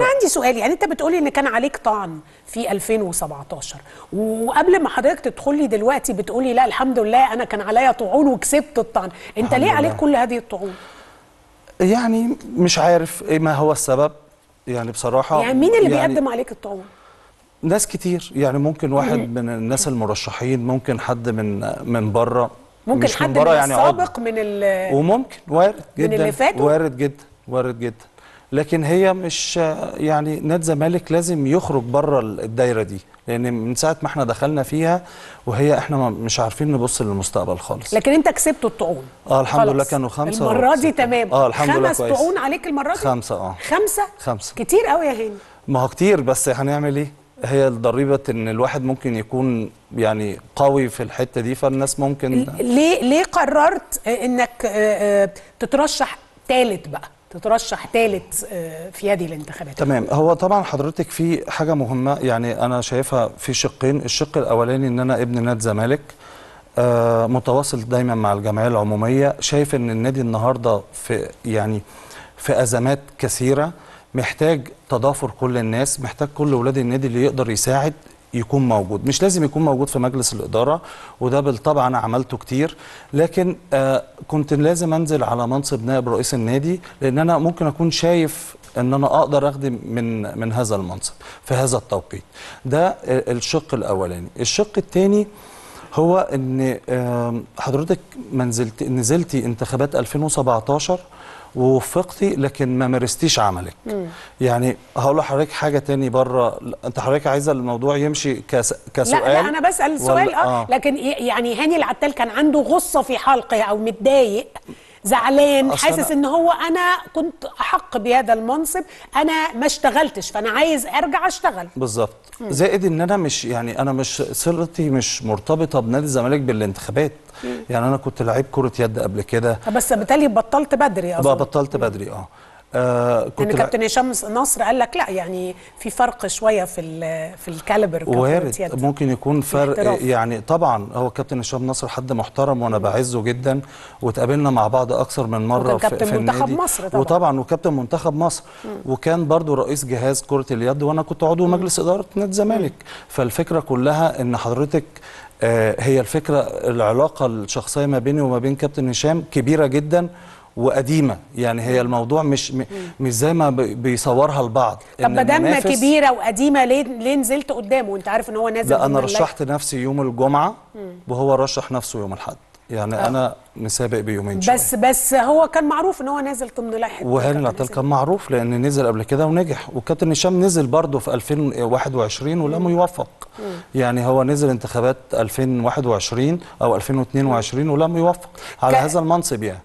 انا عندي سؤال يعني انت بتقولي ان كان عليك طعن في 2017 وقبل ما حضرتك تدخلي دلوقتي بتقولي لا الحمد لله انا كان عليا طعون وكسبت الطعن انت ليه عليك كل هذه الطعون يعني مش عارف ايه ما هو السبب يعني بصراحه يعني مين اللي يعني بيقدم عليك الطعون ناس كتير يعني ممكن واحد من الناس المرشحين ممكن حد من من بره ممكن مش حد من, من يعني السابق من ال وممكن وارد جدا من اللي فاتوا وارد جدا وارد جدا لكن هي مش يعني نادي الزمالك لازم يخرج بره الدايره دي لان من ساعه ما احنا دخلنا فيها وهي احنا مش عارفين نبص للمستقبل خالص لكن انت كسبت الطعون اه الحمد لله كانوا خمسه المره دي تمام اه الحمد لله كويس خمس طعون عليك المره دي خمسه اه خمسه خمسه كتير قوي يا هاني ما هو كتير بس هنعمل ايه هي الضريبه ان الواحد ممكن يكون يعني قوي في الحته دي فالناس ممكن ليه ليه قررت انك آه، آه، تترشح ثالث بقى تترشح ثالث آه، في هذه الانتخابات تمام هو طبعا حضرتك في حاجه مهمه يعني انا شايفها في شقين الشق الاولاني ان انا ابن نادي الزمالك آه، متواصل دايما مع الجمعيه العموميه شايف ان النادي النهارده في يعني في ازمات كثيره محتاج تضافر كل الناس محتاج كل ولاد النادي اللي يقدر يساعد يكون موجود مش لازم يكون موجود في مجلس الإدارة وده بالطبع أنا عملته كتير لكن آه كنت لازم أنزل على منصب نائب رئيس النادي لأن أنا ممكن أكون شايف ان انا اقدر اخدم من من هذا المنصب في هذا التوقيت ده آه، الشق الاولاني الشق الثاني هو ان حضرتك منزلت نزلتي انتخابات 2017 ووفقتي لكن ما مارستيش عملك مم. يعني هقول لحضرتك حاجه تاني بره انت حضرتك عايزه الموضوع يمشي كس... كسؤال لا, لا انا بسال سؤال أه،, اه لكن يعني هاني العتال كان عنده غصه في حلقه او متضايق زعلان حاسس ان هو انا كنت احق بهذا المنصب انا ما اشتغلتش فانا عايز ارجع اشتغل بالظبط زائد ان انا مش يعني انا مش صلتي مش مرتبطه بنادي الزمالك بالانتخابات مم. يعني انا كنت لعيب كره يد قبل كده بس بتالي بطلت بدري اظن بطلت بدري اه آه كنت يعني كابتن هشام نصر قال لك لا يعني في فرق شويه في في الكاليبر وارد ممكن يكون فرق يعني طبعا هو كابتن هشام نصر حد محترم وانا بعزه جدا واتقابلنا مع بعض اكثر من مره في, في منتخب النادي مصر طبعا وطبعا وكابتن منتخب مصر م. وكان برضو رئيس جهاز كره اليد وانا كنت عضو مجلس اداره نادي الزمالك فالفكره كلها ان حضرتك آه، هي الفكره العلاقه الشخصيه ما بيني وما بين كابتن هشام كبيره جدا وقديمه يعني هي الموضوع مش مش زي ما بيصورها البعض طب ما دام كبيره وقديمه ليه ليه نزلت قدامه وانت عارف ان هو نازل لا انا رشحت نفسي يوم الجمعه وهو رشح نفسه يوم الاحد يعني أه. انا مسابق بيومين شوية. بس بس هو كان معروف ان هو نازل ضمن لائحه وهاني العطال كان معروف لان نزل قبل كده ونجح وكابتن هشام نزل برضه في 2021 ولم يوفق يعني هو نزل انتخابات 2021 او 2022 ولم يوفق على ك... هذا المنصب يعني